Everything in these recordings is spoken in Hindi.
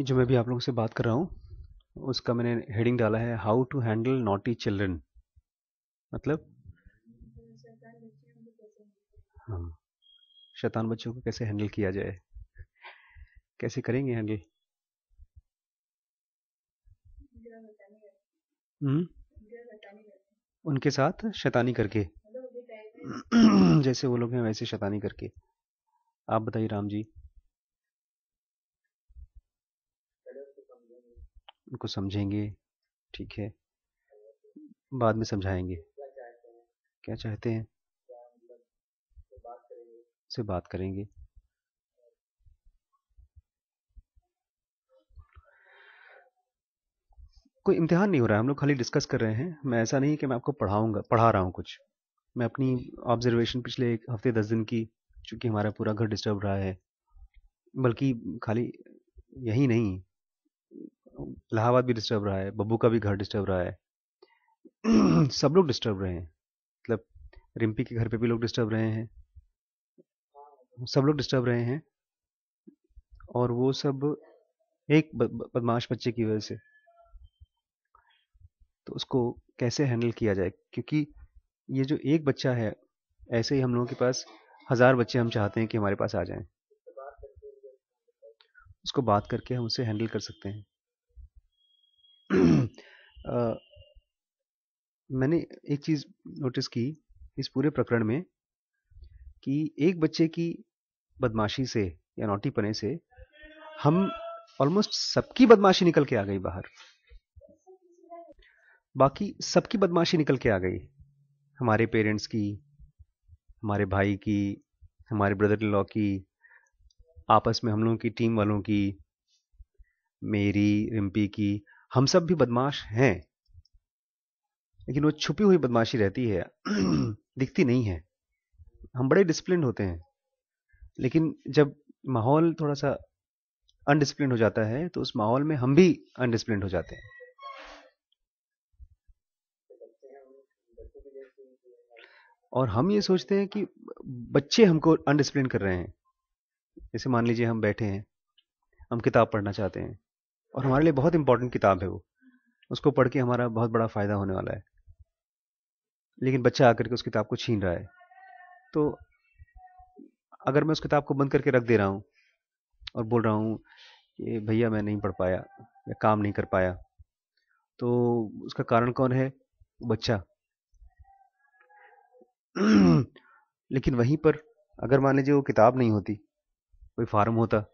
जो मैं भी आप लोगों से बात कर रहा हूँ उसका मैंने हेडिंग डाला है how to handle naughty children मतलब हाँ शैतान बच्चों को कैसे हैंडल किया जाए कैसे करेंगे हैंडल हम्म उनके साथ शैतानी करके जैसे वो लोग हैं वैसे शैतानी करके आप बताइए राम जी उनको समझेंगे ठीक है बाद में समझाएंगे क्या चाहते हैं से बात करेंगे कोई इम्तिहान नहीं हो रहा है हम लोग खाली डिस्कस कर रहे हैं मैं ऐसा नहीं कि मैं आपको पढ़ाऊंगा पढ़ा रहा हूं कुछ मैं अपनी ऑब्जर्वेशन पिछले एक हफ्ते दस दिन की चूंकि हमारा पूरा घर डिस्टर्ब रहा है बल्कि खाली यही नहीं इलाहाबाद भी डिस्टर्ब रहा है बब्बू का भी घर डिस्टर्ब रहा है सब लोग डिस्टर्ब रहे हैं मतलब रिम्पी के घर पे भी लोग डिस्टर्ब रहे हैं सब लोग डिस्टर्ब रहे हैं और वो सब एक बदमाश बच्चे की वजह से तो उसको कैसे हैंडल किया जाए क्योंकि ये जो एक बच्चा है ऐसे ही हम लोगों के पास हजार बच्चे हम चाहते हैं कि हमारे पास आ जाएं उसको बात करके हम उसे हैंडल कर सकते हैं आ, मैंने एक चीज़ नोटिस की इस पूरे प्रकरण में कि एक बच्चे की बदमाशी से या पने से हम ऑलमोस्ट सबकी बदमाशी निकल के आ गई बाहर बाकी सबकी बदमाशी निकल के आ गई हमारे पेरेंट्स की हमारे भाई की हमारे ब्रदर इन लॉ की आपस में हम लोगों की टीम वालों की मेरी रिम्पी की हम सब भी बदमाश हैं लेकिन वो छुपी हुई बदमाशी रहती है दिखती नहीं है हम बड़े डिसिप्लिन होते हैं लेकिन जब माहौल थोड़ा सा अनडिसिप्लिन हो जाता है तो उस माहौल में हम भी अनडिसिप्लिन हो जाते हैं और हम ये सोचते हैं कि बच्चे हमको अनडिसिप्लिन कर रहे हैं जैसे मान लीजिए हम बैठे हैं हम किताब पढ़ना चाहते हैं और हमारे लिए बहुत इंपॉर्टेंट किताब है वो उसको पढ़ के हमारा बहुत बड़ा फ़ायदा होने वाला है लेकिन बच्चा आकर के उस किताब को छीन रहा है तो अगर मैं उस किताब को बंद करके रख दे रहा हूँ और बोल रहा हूँ कि भैया मैं नहीं पढ़ पाया मैं काम नहीं कर पाया तो उसका कारण कौन है बच्चा लेकिन वहीं पर अगर मान लीजिए वो किताब नहीं होती कोई फार्म होता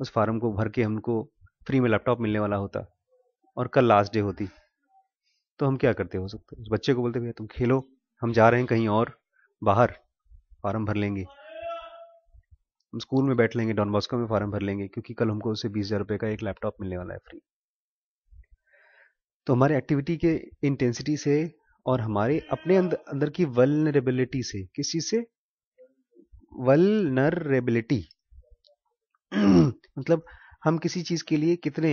उस फार्म को भर के हमको फ्री में लैपटॉप मिलने वाला होता और कल लास्ट डे होती तो हम क्या करते हो सकते उस बच्चे को बोलते भैया तुम खेलो हम जा रहे हैं कहीं और बाहर फार्म भर लेंगे हम स्कूल में बैठ लेंगे डॉन बॉस्को में फार्म भर लेंगे क्योंकि कल हमको उसे बीस हज़ार रुपये का एक लैपटॉप मिलने वाला है फ्री तो हमारे एक्टिविटी के इंटेंसिटी से और हमारे अपने अंदर अंदर की वलनरेबिलिटी से किस चीज से वलनरेबिलिटी मतलब हम किसी चीज़ के लिए कितने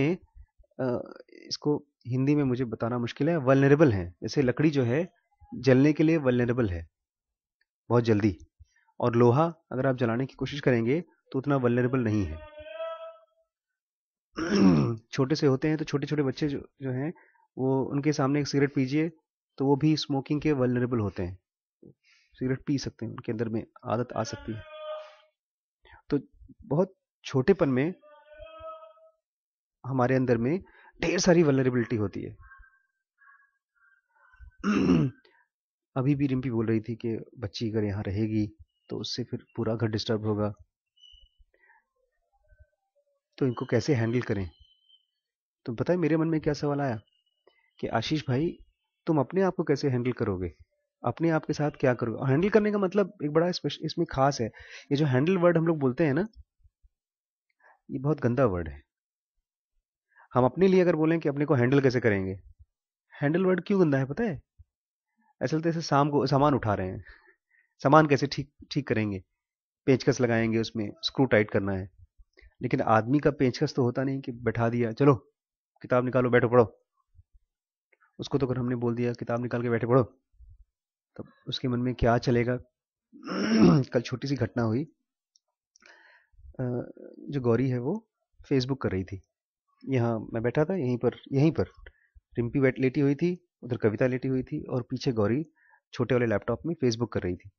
इसको हिंदी में मुझे बताना मुश्किल है वलनरेबल हैं जैसे लकड़ी जो है जलने के लिए वलनरेबल है बहुत जल्दी और लोहा अगर आप जलाने की कोशिश करेंगे तो उतना वलनरेबल नहीं है छोटे से होते हैं तो छोटे छोटे बच्चे जो जो हैं वो उनके सामने एक सिगरेट पीजिए तो वो भी स्मोकिंग के वलनरेबल होते हैं सिगरेट पी सकते हैं उनके अंदर में आदत आ सकती है तो बहुत छोटेपन में हमारे अंदर में ढेर सारी वलरेबिलिटी होती है अभी भी रिम्पी बोल रही थी कि बच्ची अगर यहाँ रहेगी तो उससे फिर पूरा घर डिस्टर्ब होगा तो इनको कैसे हैंडल करें तो बताए मेरे मन में क्या सवाल आया कि आशीष भाई तुम अपने आप को कैसे हैंडल करोगे अपने आप के साथ क्या करोगे हैंडल करने का मतलब एक बड़ा इसमें खास है ये जो हैंडल वर्ड हम लोग बोलते हैं ना ये बहुत गंदा वर्ड है हम अपने लिए अगर बोलें कि अपने को हैंडल कैसे करेंगे हैंडल वर्ड क्यों गंदा है पता है असल तो शाम को सामान उठा रहे हैं सामान कैसे ठीक ठीक करेंगे पेचकस लगाएंगे उसमें स्क्रू टाइट करना है लेकिन आदमी का पेचकस तो होता नहीं कि बैठा दिया चलो किताब निकालो बैठो पढ़ो उसको तो अगर हमने बोल दिया किताब निकाल के बैठे पढ़ो तो उसके मन में क्या चलेगा कल छोटी सी घटना हुई जो गौरी है वो फेसबुक कर रही थी यहाँ मैं बैठा था यहीं पर यहीं पर रिम्पी बैठ लेटी हुई थी उधर कविता लेटी हुई थी और पीछे गौरी छोटे वाले लैपटॉप में फेसबुक कर रही थी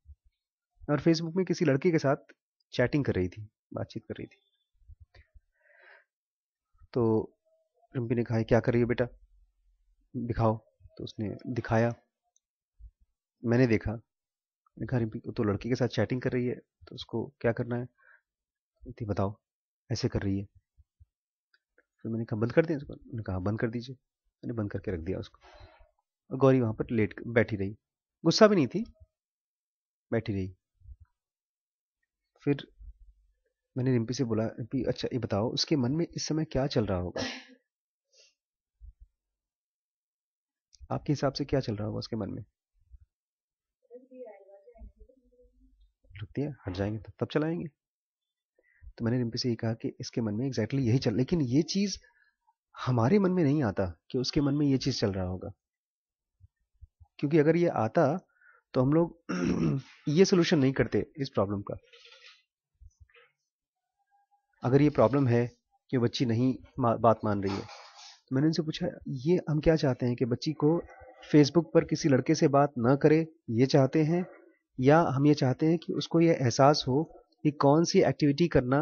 और फेसबुक में किसी लड़के के साथ चैटिंग कर रही थी बातचीत कर रही थी तो रिम्पी ने कहा क्या कर रही हो बेटा दिखाओ तो उसने दिखाया मैंने देखा देखा कहा रिम्पी तो लड़की के साथ चैटिंग कर रही है तो उसको क्या करना है बताओ ऐसे कर रही है फिर तो मैंने कहा बंद कर दिया उसको उन्होंने कहा हाँ, बंद कर दीजिए मैंने बंद करके रख दिया उसको और गौरी वहाँ पर लेट बैठी रही गुस्सा भी नहीं थी बैठी रही फिर मैंने रिम्पी से बोला रिम्पी अच्छा ये बताओ उसके मन में इस समय क्या चल रहा होगा आपके हिसाब से क्या चल रहा होगा उसके मन में रुक दिया हट जाएंगे तब तब चलाएंगे तो मैंने रिम्पी से ये कहा कि इसके मन में एग्जैक्टली exactly यही चल लेकिन ये चीज हमारे मन में नहीं आता कि उसके मन में ये चीज चल रहा होगा क्योंकि अगर ये आता तो हम लोग ये सोल्यूशन नहीं करते इस प्रॉब्लम का अगर ये प्रॉब्लम है कि बच्ची नहीं बात मान रही है तो मैंने उनसे पूछा ये हम क्या चाहते हैं कि बच्ची को फेसबुक पर किसी लड़के से बात ना करे ये चाहते हैं या हम ये चाहते हैं कि उसको ये एहसास हो कि कौन सी एक्टिविटी करना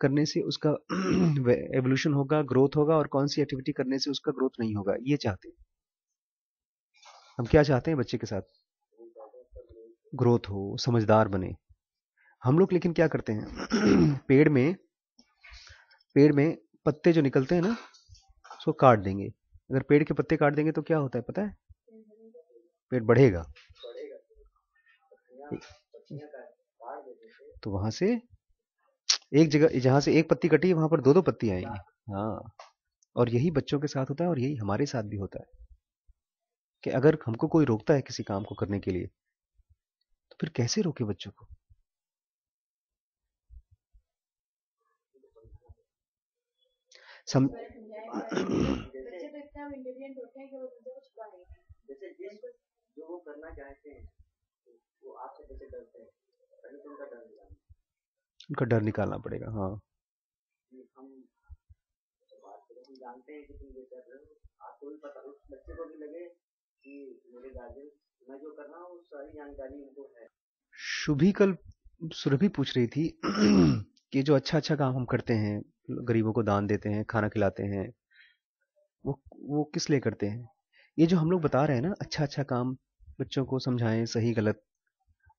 करने से उसका एवोल्यूशन होगा ग्रोथ होगा और कौन सी एक्टिविटी करने से उसका ग्रोथ नहीं होगा ये चाहते हैं हम क्या चाहते हैं बच्चे के साथ ग्रोथ हो समझदार बने हम लोग लेकिन क्या करते हैं पेड़ में पेड़ में पत्ते जो निकलते हैं ना उसको काट देंगे अगर पेड़ के पत्ते काट देंगे तो क्या होता है पता है पेड़ बढ़ेगा तो वहां से एक जगह जहां से एक पत्ती कटी वहां पर दो दो पत्ती आएंगी हाँ।, हाँ और यही बच्चों के साथ होता है और यही हमारे साथ भी होता है कि अगर हमको कोई रोकता है किसी काम को करने के लिए तो फिर कैसे रोके बच्चों को सम... जो वो करना चाहते हैं वो आपसे कैसे हैं उनका डर निकालना पड़ेगा हाँ शुभी कल सुरभि पूछ रही थी कि जो अच्छा अच्छा काम हम करते हैं गरीबों को दान देते हैं खाना खिलाते हैं वो वो किस लिए करते हैं ये जो हम लोग बता रहे हैं ना अच्छा अच्छा काम बच्चों को समझाएं सही गलत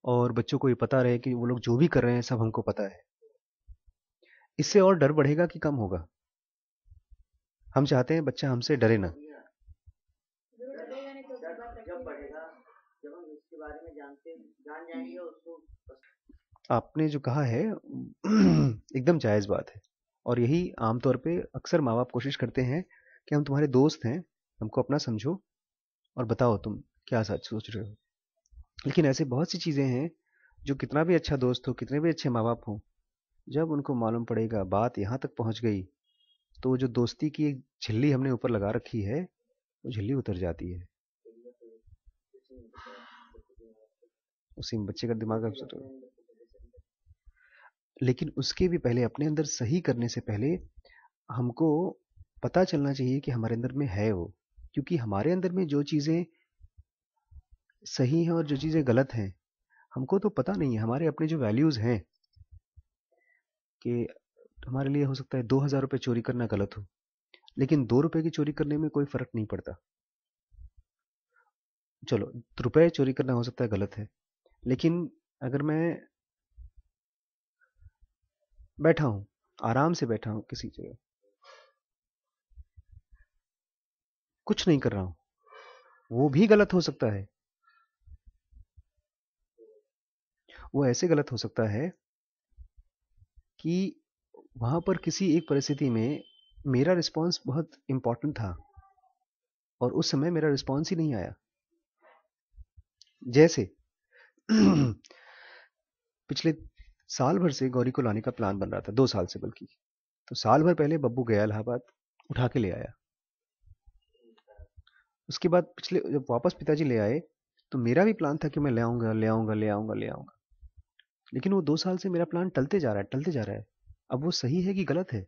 और बच्चों को ये पता रहे कि वो लोग जो भी कर रहे हैं सब हमको पता है इससे और डर बढ़ेगा कि कम होगा हम चाहते हैं बच्चा हमसे डरे ना आपने जो कहा है एकदम जायज बात है और यही आमतौर पे अक्सर माँ बाप कोशिश करते हैं कि हम तुम्हारे दोस्त हैं हमको अपना समझो और बताओ तुम क्या सोच रहे हो लेकिन ऐसे बहुत सी चीज़ें हैं जो कितना भी अच्छा दोस्त हो कितने भी अच्छे माँ बाप हों जब उनको मालूम पड़ेगा बात यहाँ तक पहुँच गई तो जो दोस्ती की एक झिल्ली हमने ऊपर लगा रखी है वो झिल्ली उतर जाती है उसी बच्चे का दिमाग अपसेट लेकिन उसके भी पहले अपने अंदर सही करने से पहले हमको पता चलना चाहिए कि हमारे अंदर में है वो क्योंकि हमारे अंदर में जो चीज़ें सही हैं और जो चीज़ें गलत हैं हमको तो पता नहीं है हमारे अपने जो वैल्यूज़ हैं कि हमारे लिए हो सकता है दो हज़ार रुपये चोरी करना गलत हो लेकिन दो रुपये की चोरी करने में कोई फ़र्क नहीं पड़ता चलो रुपये चोरी करना हो सकता है गलत है लेकिन अगर मैं बैठा हूँ आराम से बैठा हूँ किसी जगह कुछ नहीं कर रहा हूँ वो भी गलत हो सकता है वो ऐसे गलत हो सकता है कि वहाँ पर किसी एक परिस्थिति में मेरा रिस्पॉन्स बहुत इम्पॉर्टेंट था और उस समय मेरा रिस्पॉन्स ही नहीं आया जैसे पिछले साल भर से गौरी को लाने का प्लान बन रहा था दो साल से बल्कि तो साल भर पहले बब्बू गया इलाहाबाद उठा के ले आया उसके बाद पिछले जब वापस पिताजी ले आए तो मेरा भी प्लान था कि मैं ले आऊंगा ले आऊंगा ले आऊंगा ले आऊंगा लेकिन वो दो साल से मेरा प्लान टलते जा रहा है टलते जा रहा है अब वो सही है कि गलत है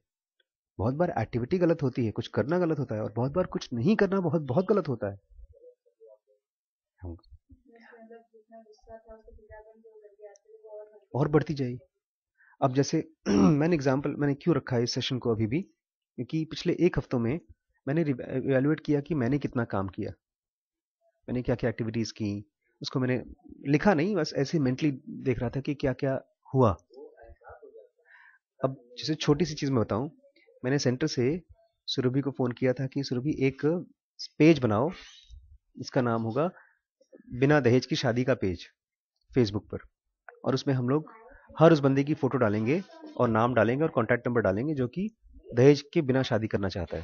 बहुत बार एक्टिविटी गलत होती है कुछ करना गलत होता है और बहुत बार कुछ नहीं करना बहुत बहुत गलत होता है और बढ़ती जाए अब जैसे मैंने एग्जाम्पल मैंने क्यों रखा है इस सेशन को अभी भी क्योंकि पिछले एक हफ्तों में मैंने इवेलुएट किया कि मैंने कितना काम किया मैंने क्या क्या एक्टिविटीज़ की उसको मैंने लिखा नहीं बस ऐसे मेंटली देख रहा था कि क्या क्या हुआ अब जैसे छोटी सी चीज़ मैं बताऊं मैंने सेंटर से सुरभि को फ़ोन किया था कि सुरभि एक पेज बनाओ इसका नाम होगा बिना दहेज की शादी का पेज फेसबुक पर और उसमें हम लोग हर उस बंदे की फ़ोटो डालेंगे और नाम डालेंगे और कॉन्टैक्ट नंबर डालेंगे जो कि दहेज के बिना शादी करना चाहता है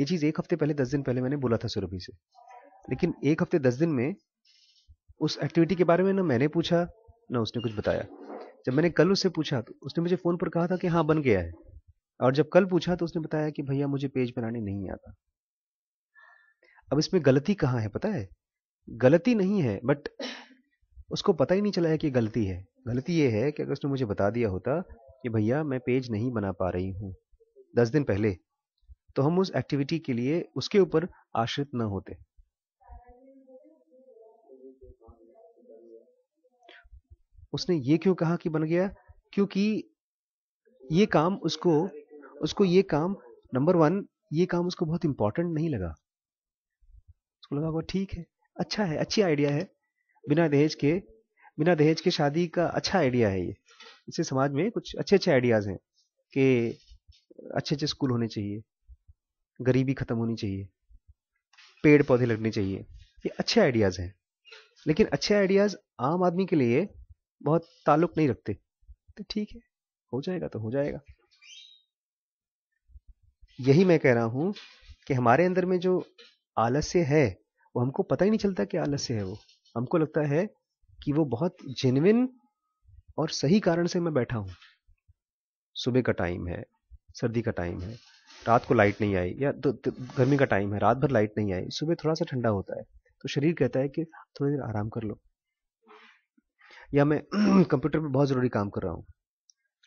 ये चीज़ एक हफ्ते पहले दस दिन पहले मैंने बोला था सुरभि से लेकिन एक हफ्ते दस दिन में उस एक्टिविटी के बारे में ना मैंने पूछा ना उसने कुछ बताया जब मैंने कल उससे पूछा तो उसने मुझे फ़ोन पर कहा था कि हाँ बन गया है और जब कल पूछा तो उसने बताया कि भैया मुझे पेज बनाने नहीं आता अब इसमें गलती कहाँ है पता है गलती नहीं है बट उसको पता ही नहीं चला है कि गलती है गलती ये है कि अगर उसने मुझे बता दिया होता कि भैया मैं पेज नहीं बना पा रही हूँ दस दिन पहले तो हम उस एक्टिविटी के लिए उसके ऊपर आश्रित न होते उसने ये क्यों कहा कि बन गया क्योंकि ये काम उसको उसको ये काम नंबर वन ये काम उसको बहुत इंपॉर्टेंट नहीं लगा उसको लगा वो ठीक है अच्छा है अच्छी आइडिया है बिना दहेज के बिना दहेज के शादी का अच्छा आइडिया है ये इससे समाज में कुछ अच्छे अच्छे आइडियाज हैं कि अच्छे अच्छे स्कूल होने चाहिए गरीबी खत्म होनी चाहिए पेड़ पौधे लगने चाहिए ये अच्छे आइडियाज हैं लेकिन अच्छे आइडियाज आम आदमी के लिए बहुत ताल्लुक नहीं रखते तो ठीक है हो जाएगा तो हो जाएगा यही मैं कह रहा हूं कि हमारे अंदर में जो आलस्य है वो हमको पता ही नहीं चलता कि आलस्य है वो हमको लगता है कि वो बहुत जेनविन और सही कारण से मैं बैठा हूं सुबह का टाइम है सर्दी का टाइम है रात को लाइट नहीं आई या तो, तो गर्मी का टाइम है रात भर लाइट नहीं आई सुबह थोड़ा सा ठंडा होता है तो शरीर कहता है कि थोड़ी देर आराम कर लो या मैं कंप्यूटर पर बहुत ज़रूरी काम कर रहा हूँ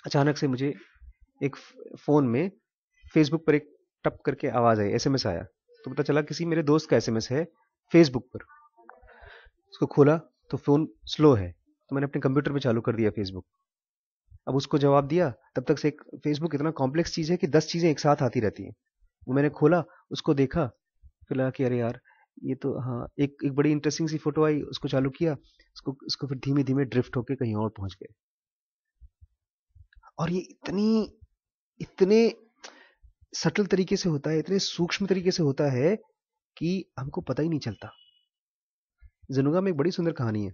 अचानक से मुझे एक फ़ोन में फेसबुक पर एक टप करके आवाज़ आई एसएमएस आया तो पता चला किसी मेरे दोस्त का एसएमएस है फेसबुक पर उसको खोला तो फ़ोन स्लो है तो मैंने अपने कंप्यूटर पे चालू कर दिया फेसबुक अब उसको जवाब दिया तब तक से एक फेसबुक इतना कॉम्प्लेक्स चीज़ है कि दस चीज़ें एक साथ आती रहती हैं वो मैंने खोला उसको देखा फिर लगा कि अरे यार ये तो हाँ एक एक बड़ी इंटरेस्टिंग सी फोटो आई उसको चालू किया उसको उसको फिर धीमे धीमे ड्रिफ्ट होके कहीं और पहुंच गए और ये इतनी इतने सटल तरीके से होता है इतने सूक्ष्म तरीके से होता है कि हमको पता ही नहीं चलता जनुगा में एक बड़ी सुंदर कहानी है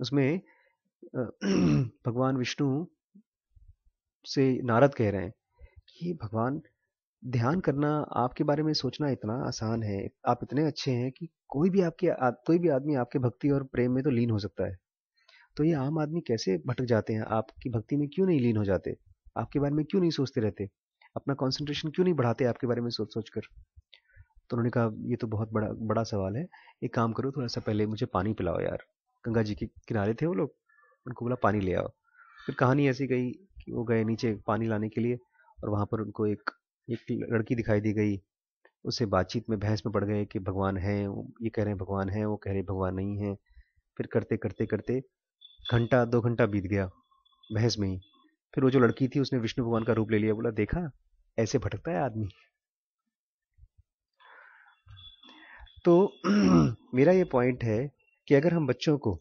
उसमें भगवान विष्णु से नारद कह रहे हैं कि भगवान ध्यान करना आपके बारे में सोचना इतना आसान है आप इतने अच्छे हैं कि कोई भी आपके कोई भी आदमी आपके भक्ति और प्रेम में तो लीन हो सकता है तो ये आम आदमी कैसे भटक जाते हैं आपकी भक्ति में क्यों नहीं लीन हो जाते आपके बारे में क्यों नहीं सोचते रहते अपना कॉन्सेंट्रेशन क्यों नहीं बढ़ाते आपके बारे में सोच सोच कर तो उन्होंने कहा ये तो बहुत बड़ा बड़ा सवाल है एक काम करो थोड़ा सा पहले मुझे पानी पिलाओ यार गंगा जी के किनारे थे वो लोग उनको बोला पानी ले आओ फिर कहानी ऐसी गई कि वो गए नीचे पानी लाने के लिए और वहाँ पर उनको एक एक लड़की दिखाई दी गई उससे बातचीत में बहस में पड़ गए कि भगवान है ये कह रहे हैं भगवान है वो कह रहे भगवान नहीं है फिर करते करते करते घंटा दो घंटा बीत गया बहस में ही फिर वो जो लड़की थी उसने विष्णु भगवान का रूप ले लिया बोला देखा ऐसे भटकता है आदमी तो मेरा ये पॉइंट है कि अगर हम बच्चों को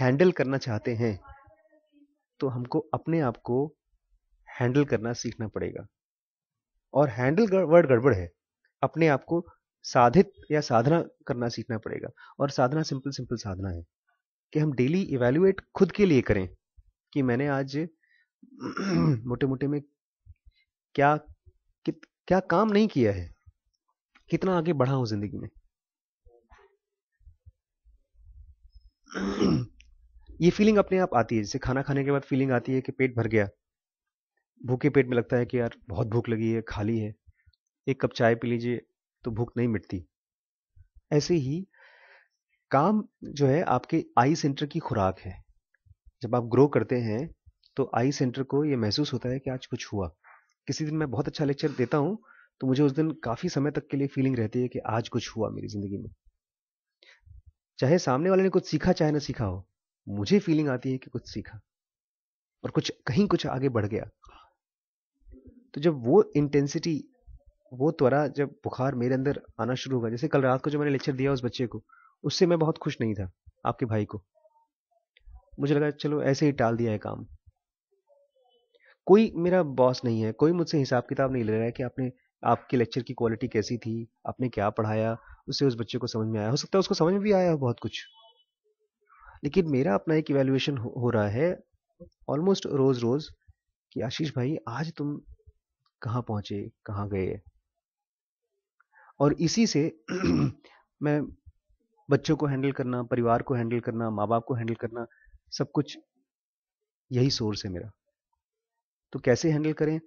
हैंडल करना चाहते हैं तो हमको अपने आप को हैंडल करना सीखना पड़ेगा और हैंडल वर्ड गड़बड़ है अपने आप को साधित या साधना करना सीखना पड़ेगा और साधना सिंपल सिंपल साधना है कि हम डेली इवेल्युएट खुद के लिए करें कि मैंने आज मोटे मोटे में क्या कित, क्या काम नहीं किया है कितना आगे बढ़ा हूं जिंदगी में ये फीलिंग अपने आप आती है जैसे खाना खाने के बाद फीलिंग आती है कि पेट भर गया भूखे पेट में लगता है कि यार बहुत भूख लगी है खाली है एक कप चाय पी लीजिए तो भूख नहीं मिटती ऐसे ही काम जो है आपके आई सेंटर की खुराक है जब आप ग्रो करते हैं तो आई सेंटर को यह महसूस होता है कि आज कुछ हुआ किसी दिन मैं बहुत अच्छा लेक्चर देता हूं तो मुझे उस दिन काफी समय तक के लिए फीलिंग रहती है कि आज कुछ हुआ मेरी जिंदगी में चाहे सामने वाले ने कुछ सीखा चाहे ना सीखा हो मुझे फीलिंग आती है कि कुछ सीखा और कुछ कहीं कुछ आगे बढ़ गया तो जब वो इंटेंसिटी वो त्वरा जब बुखार मेरे अंदर आना शुरू होगा जैसे कल रात को जो मैंने लेक्चर दिया उस बच्चे को उससे मैं बहुत खुश नहीं था आपके भाई को मुझे लगा चलो ऐसे ही टाल दिया है काम कोई मेरा बॉस नहीं है कोई मुझसे हिसाब किताब नहीं ले रहा है कि आपने आपके लेक्चर की क्वालिटी कैसी थी आपने क्या पढ़ाया उससे उस बच्चे को समझ में आया हो सकता है उसको समझ में भी आया हो बहुत कुछ लेकिन मेरा अपना एक इवेल्युएशन हो, हो रहा है ऑलमोस्ट रोज रोज कि आशीष भाई आज तुम कहाँ पहुंचे कहाँ गए और इसी से मैं बच्चों को हैंडल करना परिवार को हैंडल करना माँ बाप को हैंडल करना सब कुछ यही सोर्स है मेरा तो कैसे हैंडल करें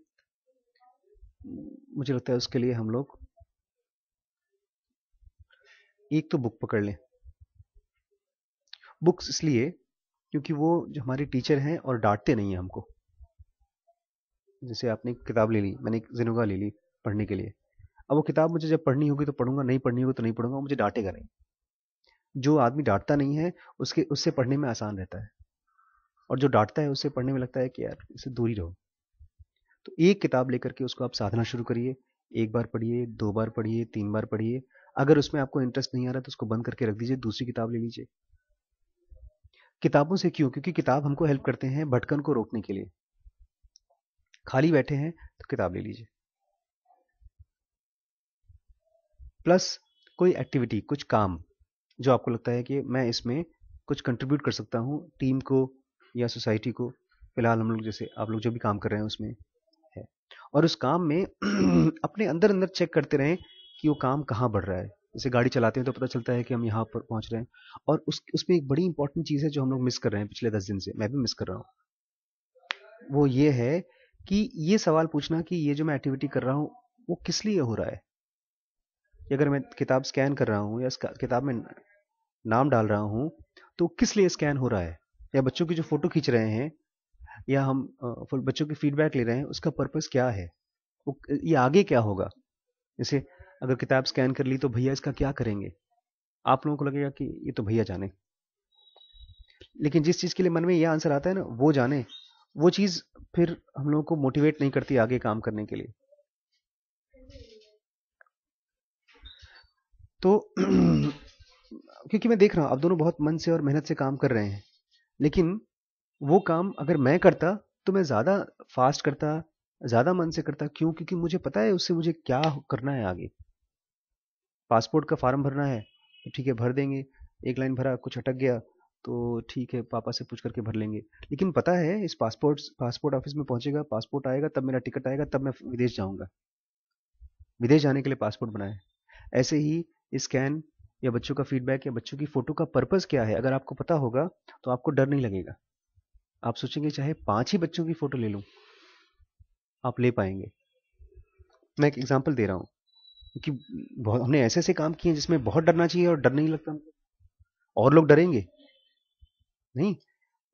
मुझे लगता है उसके लिए हम लोग एक तो बुक पकड़ लें बुक्स इसलिए क्योंकि वो जो हमारे टीचर हैं और डांटते नहीं हैं हमको जैसे आपने एक किताब ले ली मैंने एक जिनुगा ले ली पढ़ने के लिए अब वो किताब मुझे जब पढ़नी होगी तो पढ़ूंगा नहीं पढ़नी होगी तो नहीं पढ़ूंगा मुझे डांटेगा नहीं जो आदमी डांटता नहीं है उसके उससे पढ़ने में आसान रहता है और जो डांटता है उससे पढ़ने में लगता है कि यार इससे दूरी रहो तो एक किताब लेकर के उसको आप साधना शुरू करिए एक बार पढ़िए दो बार पढ़िए तीन बार पढ़िए अगर उसमें आपको इंटरेस्ट नहीं आ रहा तो उसको बंद करके रख दीजिए दूसरी किताब ले लीजिए किताबों से क्यों क्योंकि किताब हमको हेल्प करते हैं भटकन को रोकने के लिए खाली बैठे हैं तो किताब ले लीजिए प्लस कोई एक्टिविटी कुछ काम जो आपको लगता है कि मैं इसमें कुछ कंट्रीब्यूट कर सकता हूँ टीम को या सोसाइटी को फिलहाल हम लोग जैसे आप लोग जो भी काम कर रहे हैं उसमें है और उस काम में अपने अंदर अंदर चेक करते रहें कि वो काम कहाँ बढ़ रहा है जैसे गाड़ी चलाते हैं तो पता चलता है कि हम यहाँ पर पहुँच रहे हैं और उस उसमें एक बड़ी इंपॉर्टेंट चीज़ है जो हम लोग मिस कर रहे हैं पिछले दस दिन से मैं भी मिस कर रहा हूँ वो ये है कि ये सवाल पूछना कि ये जो मैं एक्टिविटी कर रहा हूँ वो किस लिए हो रहा है अगर मैं किताब स्कैन कर रहा हूँ या किताब में नाम डाल रहा हूँ तो किस लिए स्कैन हो रहा है या बच्चों की जो फोटो खींच रहे हैं या हम बच्चों की फीडबैक ले रहे हैं उसका पर्पस क्या है वो ये आगे क्या होगा जैसे अगर किताब स्कैन कर ली तो भैया इसका क्या करेंगे आप लोगों को लगेगा कि ये तो भैया जाने लेकिन जिस चीज के लिए मन में ये आंसर आता है ना वो जाने वो चीज फिर हम लोगों को मोटिवेट नहीं करती आगे काम करने के लिए तो क्योंकि मैं देख रहा हूं आप दोनों बहुत मन से और मेहनत से काम कर रहे हैं लेकिन वो काम अगर मैं करता तो मैं ज्यादा फास्ट करता ज्यादा मन से करता क्यों क्योंकि मुझे पता है उससे मुझे क्या करना है आगे पासपोर्ट का फॉर्म भरना है तो ठीक है भर देंगे एक लाइन भरा कुछ अटक गया तो ठीक है पापा से पूछ करके भर लेंगे लेकिन पता है इस पासपोर्ट पासपोर्ट ऑफिस में पहुंचेगा पासपोर्ट आएगा तब मेरा टिकट आएगा तब मैं विदेश जाऊंगा विदेश जाने के लिए पासपोर्ट बनाए ऐसे ही स्कैन या बच्चों का फीडबैक या बच्चों की फोटो का पर्पज क्या है अगर आपको पता होगा तो आपको डर नहीं लगेगा आप सोचेंगे चाहे पांच ही बच्चों की फोटो ले लूं आप ले पाएंगे मैं एक एग्जाम्पल दे रहा हूँ क्योंकि हमने ऐसे ऐसे काम किए जिसमें बहुत डरना चाहिए और डर नहीं लगता हमको और लोग डरेंगे नहीं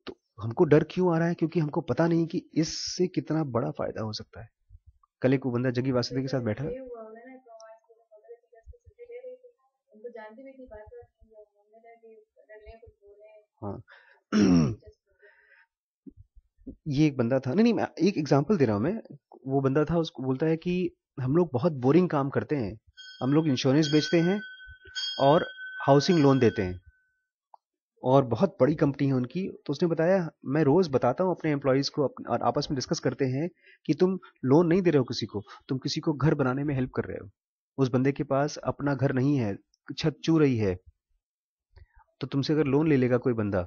तो हमको डर क्यों आ रहा है क्योंकि हमको पता नहीं कि इससे कितना बड़ा फायदा हो सकता है कल एक बंदा जगी वासुदेव के साथ बैठा हाँ ये एक बंदा था नहीं नहीं एक एग्जांपल दे रहा हूँ मैं वो बंदा था उसको बोलता है कि हम लोग बहुत बोरिंग काम करते हैं हम लोग इंश्योरेंस बेचते हैं और हाउसिंग लोन देते हैं और बहुत बड़ी कंपनी है उनकी तो उसने बताया मैं रोज़ बताता हूँ अपने एम्प्लॉयज़ को अपने और आपस में डिस्कस करते हैं कि तुम लोन नहीं दे रहे हो किसी को तुम किसी को घर बनाने में हेल्प कर रहे हो उस बंदे के पास अपना घर नहीं है छत चू रही है तो तुमसे अगर लोन ले लेगा कोई बंदा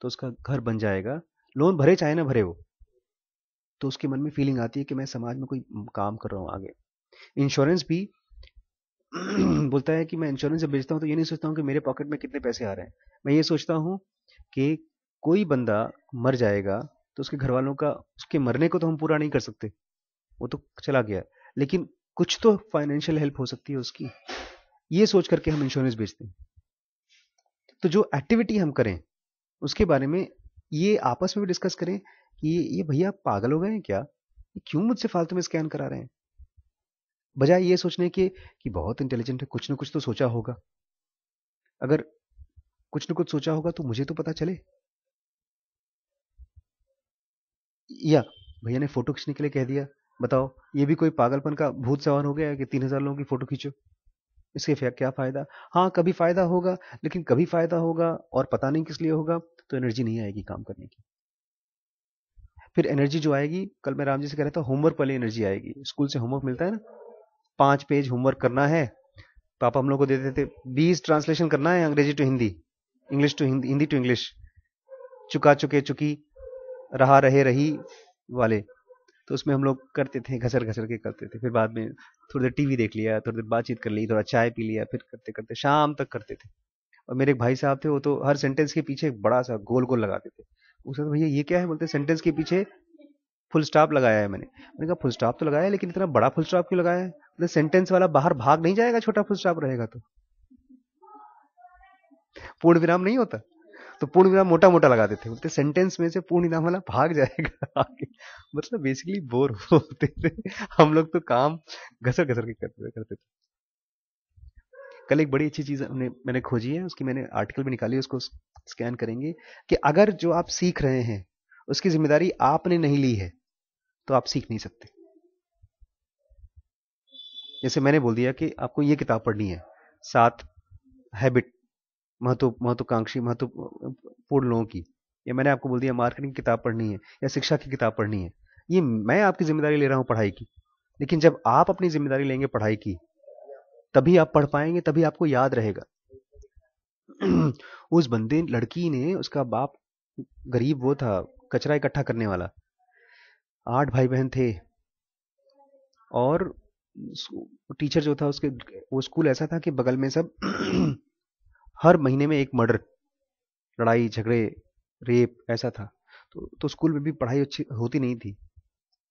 तो उसका घर बन जाएगा लोन भरे चाहे ना भरे वो तो उसके मन में फीलिंग आती है कि मैं समाज में कोई काम कर रहा हूँ आगे इंश्योरेंस भी बोलता है कि मैं इंश्योरेंस जब बेचता हूँ तो ये नहीं सोचता हूँ कि मेरे पॉकेट में कितने पैसे आ रहे हैं मैं ये सोचता हूँ कि कोई बंदा मर जाएगा तो उसके घर वालों का उसके मरने को तो हम पूरा नहीं कर सकते वो तो चला गया लेकिन कुछ तो फाइनेंशियल हेल्प हो सकती है उसकी ये सोच करके हम इंश्योरेंस बेचते हैं तो जो एक्टिविटी हम करें उसके बारे में ये आपस में भी डिस्कस करें कि ये भैया पागल हो गए हैं क्या क्यों मुझसे फालतू में स्कैन करा रहे हैं बजाय ये सोचने के कि बहुत इंटेलिजेंट है कुछ ना कुछ तो सोचा होगा अगर कुछ ना कुछ सोचा होगा तो मुझे तो पता चले या भैया ने फोटो खींचने के लिए कह दिया बताओ ये भी कोई पागलपन का भूत सवाल हो गया है कि तीन हजार लोगों की फोटो खींचो इसके क्या फायदा हाँ कभी फायदा होगा लेकिन कभी फायदा होगा और पता नहीं किस लिए होगा तो एनर्जी नहीं आएगी काम करने की फिर एनर्जी जो आएगी कल मैं राम जी से कह रहा था होमवर्क वाली एनर्जी आएगी स्कूल से होमवर्क मिलता है ना पांच पेज होमवर्क करना है तो पापा हम लोग को देते थे बीस ट्रांसलेशन करना है अंग्रेजी to Hindi English to Hindi Hindi to English चुका चुके चुकी रहा रहे रही वाले तो उसमें हम लोग करते थे घसर घसर के करते थे फिर बाद में थोड़ी देर टीवी देख लिया थोड़ी देर बातचीत कर ली थोड़ा चाय पी लिया फिर करते करते शाम तक करते थे और मेरे एक भाई साहब थे वो तो हर सेंटेंस के पीछे बड़ा सा गोल गोल लगाते थे उस बाद भैया ये क्या है बोलते सेंटेंस के पीछे फुल स्टॉप लगाया है मैंने मैंने कहा फुल स्टॉप तो लगाया है लेकिन इतना बड़ा फुल स्टॉप क्यों लगाया है सेंटेंस मतलब वाला बाहर भाग नहीं जाएगा छोटा फुस्टाप रहेगा तो पूर्ण विराम नहीं होता तो पूर्ण विराम मोटा मोटा लगा देते बोलते सेंटेंस में से पूर्ण विराम वाला भाग जाएगा आगे मतलब बेसिकली बोर होते थे हम लोग तो काम घसर घसर के करते करते थे कल एक बड़ी अच्छी चीज हमने मैंने खोजी है उसकी मैंने आर्टिकल भी निकाली उसको स्कैन करेंगे कि अगर जो आप सीख रहे हैं उसकी जिम्मेदारी आपने नहीं ली है तो आप सीख नहीं सकते जैसे मैंने बोल दिया कि आपको ये किताब पढ़नी है सात हैबिट महत्व महत्वाकांक्षी महत्वपूर्ण लोगों की या मैंने आपको बोल दिया मार्केटिंग की किताब पढ़नी है या शिक्षा की किताब पढ़नी है ये मैं आपकी जिम्मेदारी ले रहा हूँ पढ़ाई की लेकिन जब आप अपनी जिम्मेदारी लेंगे पढ़ाई की तभी आप पढ़ पाएंगे तभी आपको याद रहेगा उस बंदे लड़की ने उसका बाप गरीब वो था कचरा इकट्ठा करने वाला आठ भाई बहन थे और टीचर जो था उसके वो स्कूल ऐसा था कि बगल में सब हर महीने में एक मर्डर लड़ाई झगड़े रेप ऐसा था तो तो स्कूल में भी पढ़ाई अच्छी होती नहीं थी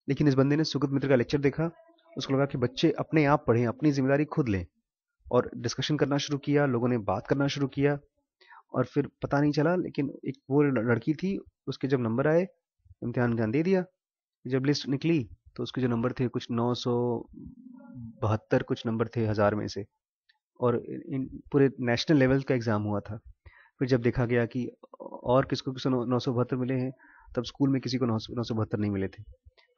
लेकिन इस बंदे ने सुगत मित्र का लेक्चर देखा उसको लगा कि बच्चे अपने आप पढ़ें अपनी जिम्मेदारी खुद लें और डिस्कशन करना शुरू किया लोगों ने बात करना शुरू किया और फिर पता नहीं चला लेकिन एक वो लड़की थी उसके जब नंबर आए इम्तिहान इम्तिहान दे दिया जब लिस्ट निकली तो उसके जो नंबर थे कुछ नौ सौ बहत्तर कुछ नंबर थे हज़ार में से और इन पूरे नेशनल लेवल का एग्ज़ाम हुआ था फिर जब देखा गया कि और किसको किसको नौ सौ बहत्तर मिले हैं तब स्कूल में किसी को नौ सौ बहत्तर नहीं मिले थे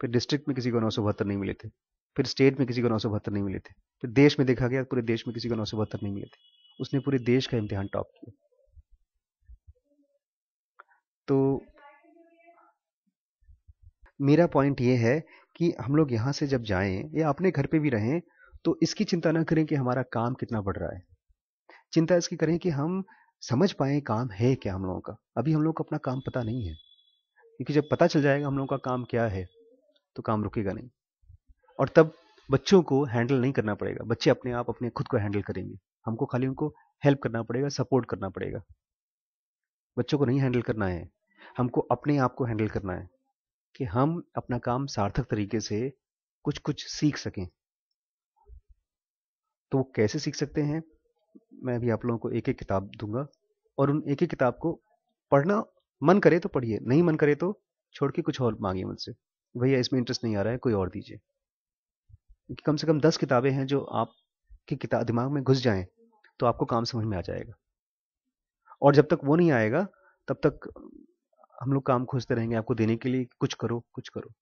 फिर डिस्ट्रिक्ट में किसी को नौ सौ बहत्तर नहीं मिले थे फिर स्टेट में किसी को नौ सौ बहत्तर नहीं मिले थे फिर देश में देखा गया पूरे देश में किसी को नौ सौ बहत्तर नहीं मिले थे उसने पूरे देश का इम्तिहान टॉप किया तो मेरा पॉइंट ये है कि हम लोग यहाँ से जब जाएं या अपने घर पे भी रहें तो इसकी चिंता ना करें कि हमारा काम कितना बढ़ रहा है चिंता इसकी करें कि हम समझ पाए काम है क्या हम लोगों का अभी हम लोगों को अपना काम पता नहीं है क्योंकि जब पता चल जाएगा हम लोगों का काम क्या है तो काम रुकेगा नहीं और तब बच्चों को हैंडल नहीं करना पड़ेगा बच्चे अपने आप अपने खुद को हैंडल करेंगे हमको खाली उनको हेल्प करना पड़ेगा सपोर्ट करना पड़ेगा बच्चों को नहीं हैंडल करना है हमको अपने आप को हैंडल करना है कि हम अपना काम सार्थक तरीके से कुछ कुछ सीख सकें तो वो कैसे सीख सकते हैं मैं भी आप लोगों को एक एक किताब दूंगा और उन एक एक किताब को पढ़ना मन करे तो पढ़िए नहीं मन करे तो छोड़ के कुछ और मांगिए मुझसे भैया इसमें इंटरेस्ट नहीं आ रहा है कोई और दीजिए कम से कम दस किताबें हैं जो आपकी किताब दिमाग में घुस जाएं तो आपको काम समझ में आ जाएगा और जब तक वो नहीं आएगा तब तक हम लोग काम खोजते रहेंगे आपको देने के लिए कुछ करो कुछ करो